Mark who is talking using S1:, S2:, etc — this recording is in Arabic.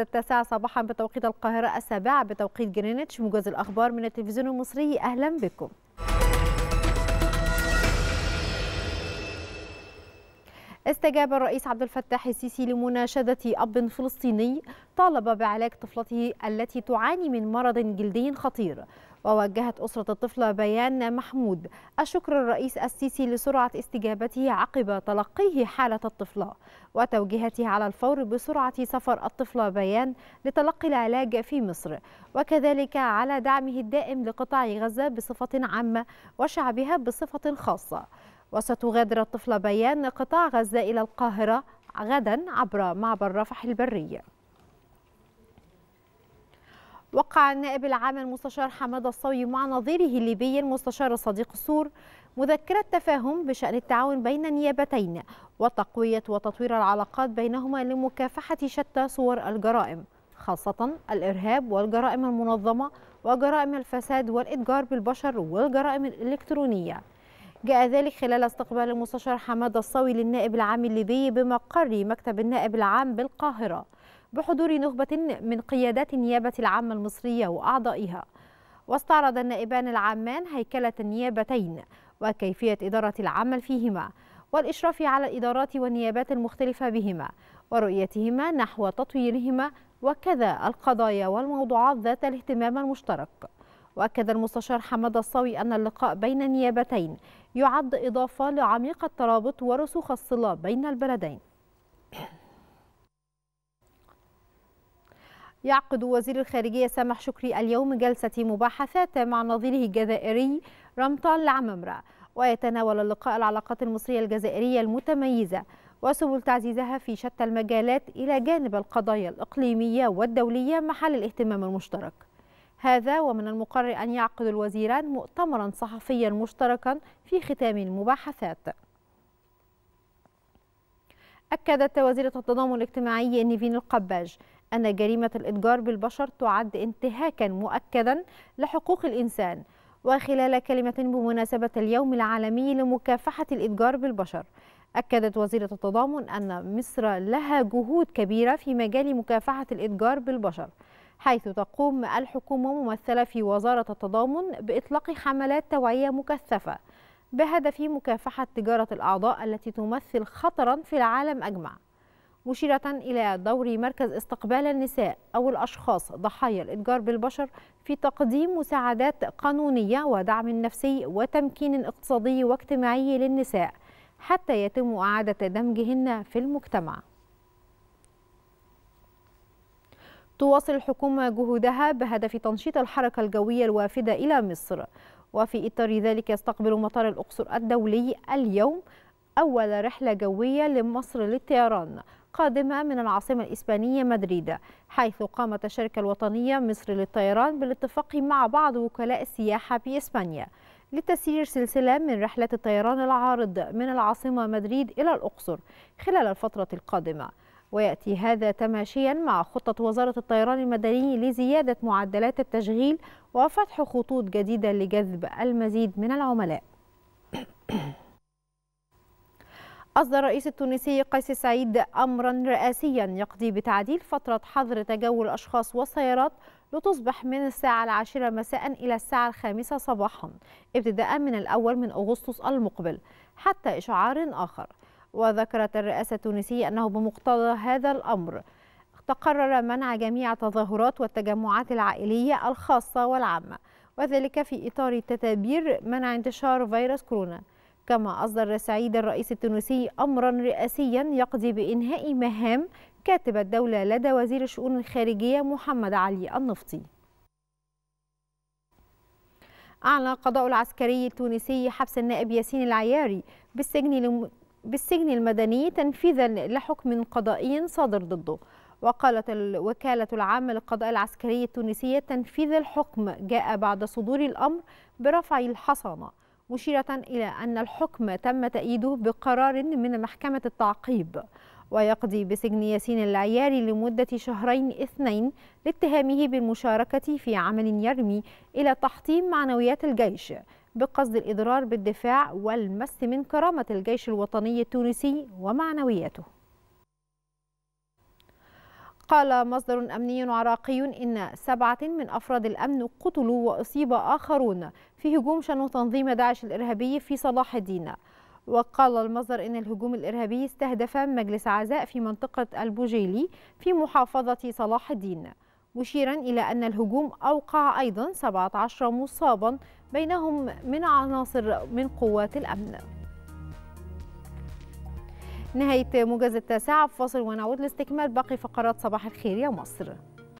S1: التاسعة صباحا بتوقيت القاهرة السابعة بتوقيت جرينتش موجز الأخبار من التلفزيون المصري أهلا بكم استجاب الرئيس عبد الفتاح السيسي لمناشدة أب فلسطيني طالب بعلاج طفلته التي تعاني من مرض جلدي خطير ووجهت أسرة الطفلة بيان محمود الشكر الرئيس السيسي لسرعة استجابته عقب تلقيه حالة الطفلة وتوجيهته على الفور بسرعة سفر الطفلة بيان لتلقي العلاج في مصر وكذلك على دعمه الدائم لقطاع غزة بصفة عامة وشعبها بصفة خاصة وستغادر الطفلة بيان قطاع غزة إلى القاهرة غدا عبر معبر رفح البري وقع النائب العام المستشار حماد الصوي مع نظيره الليبي المستشار صديق السور مذكرة تفاهم بشأن التعاون بين النيابتين وتقوية وتطوير العلاقات بينهما لمكافحة شتى صور الجرائم خاصة الإرهاب والجرائم المنظمة وجرائم الفساد والإتجار بالبشر والجرائم الإلكترونية جاء ذلك خلال استقبال المستشار حماد الصوي للنائب العام الليبي بمقر مكتب النائب العام بالقاهرة بحضور نخبة من قيادات النيابة العامة المصرية وأعضائها واستعرض النائبان العامان هيكلة النيابتين وكيفية إدارة العمل فيهما والإشراف على الإدارات والنيابات المختلفة بهما ورؤيتهما نحو تطويرهما وكذا القضايا والموضوعات ذات الاهتمام المشترك وأكد المستشار حماد الصاوي أن اللقاء بين النيابتين يعد إضافة لعميق الترابط ورسوخ الصلة بين البلدين يعقد وزير الخارجية سامح شكري اليوم جلسة مباحثات مع نظيره الجزائري رمطان العممرة ويتناول اللقاء العلاقات المصرية الجزائرية المتميزة وسبل تعزيزها في شتى المجالات إلى جانب القضايا الإقليمية والدولية محل الاهتمام المشترك هذا ومن المقرر أن يعقد الوزيران مؤتمرا صحفيا مشتركا في ختام المباحثات أكدت وزيرة التضامن الاجتماعي نيفين القباج أن جريمة الإتجار بالبشر تعد انتهاكا مؤكدا لحقوق الإنسان وخلال كلمة بمناسبة اليوم العالمي لمكافحة الإتجار بالبشر أكدت وزيرة التضامن أن مصر لها جهود كبيرة في مجال مكافحة الإتجار بالبشر حيث تقوم الحكومة ممثلة في وزارة التضامن بإطلاق حملات توعية مكثفة بهدف مكافحة تجارة الأعضاء التي تمثل خطرا في العالم أجمع مشيرة إلى دور مركز استقبال النساء أو الأشخاص ضحايا الإتجار بالبشر في تقديم مساعدات قانونية ودعم نفسي وتمكين اقتصادي واجتماعي للنساء حتى يتم إعادة دمجهن في المجتمع تواصل الحكومة جهودها بهدف تنشيط الحركة الجوية الوافدة إلى مصر وفي إطار ذلك يستقبل مطار الأقصر الدولي اليوم أول رحلة جوية لمصر للطيران قادمة من العاصمة الإسبانية مدريد حيث قامت الشركة الوطنية مصر للطيران بالاتفاق مع بعض وكلاء السياحة في اسبانيا لتسيير سلسلة من رحلات الطيران العارض من العاصمة مدريد إلى الأقصر خلال الفترة القادمة ويأتي هذا تماشيا مع خطة وزارة الطيران المدني لزيادة معدلات التشغيل وفتح خطوط جديدة لجذب المزيد من العملاء أصدر الرئيس التونسي قيس سعيد أمرا رئاسيا يقضي بتعديل فترة حظر تجول الأشخاص والسيارات لتصبح من الساعة العاشرة مساء إلى الساعة الخامسة صباحا ابتداء من الأول من أغسطس المقبل حتى إشعار آخر وذكرت الرئاسة التونسية أنه بمقتضى هذا الأمر تقرر منع جميع التظاهرات والتجمعات العائلية الخاصة والعامة وذلك في إطار تدابير منع انتشار فيروس كورونا كما أصدر سعيد الرئيس التونسي أمرا رئاسيا يقضي بإنهاء مهام كاتب الدولة لدى وزير الشؤون الخارجية محمد علي النفطي أعلن القضاء العسكري التونسي حبس النائب ياسين العياري بالسجن لم... بالسجن المدني تنفيذا لحكم قضائي صادر ضده وقالت الوكالة العامة للقضاء العسكري التونسية تنفيذ الحكم جاء بعد صدور الأمر برفع الحصانة مشيرة إلى أن الحكم تم تأييده بقرار من محكمة التعقيب ويقضي بسجن ياسين العياري لمدة شهرين اثنين لاتهامه بالمشاركة في عمل يرمي إلى تحطيم معنويات الجيش بقصد الإضرار بالدفاع والمس من كرامة الجيش الوطني التونسي ومعنوياته قال مصدر أمني عراقي إن سبعة من أفراد الأمن قتلوا وأصيب آخرون في هجوم شنو تنظيم داعش الإرهابي في صلاح الدين وقال المصدر إن الهجوم الإرهابي استهدف مجلس عزاء في منطقة البوجيلي في محافظة صلاح الدين مشيرا إلى أن الهجوم أوقع أيضا 17 مصابا بينهم من عناصر من قوات الأمن نهاية موجز التاسعة فاصل ونعود لاستكمال باقي فقرات صباح الخير يا مصر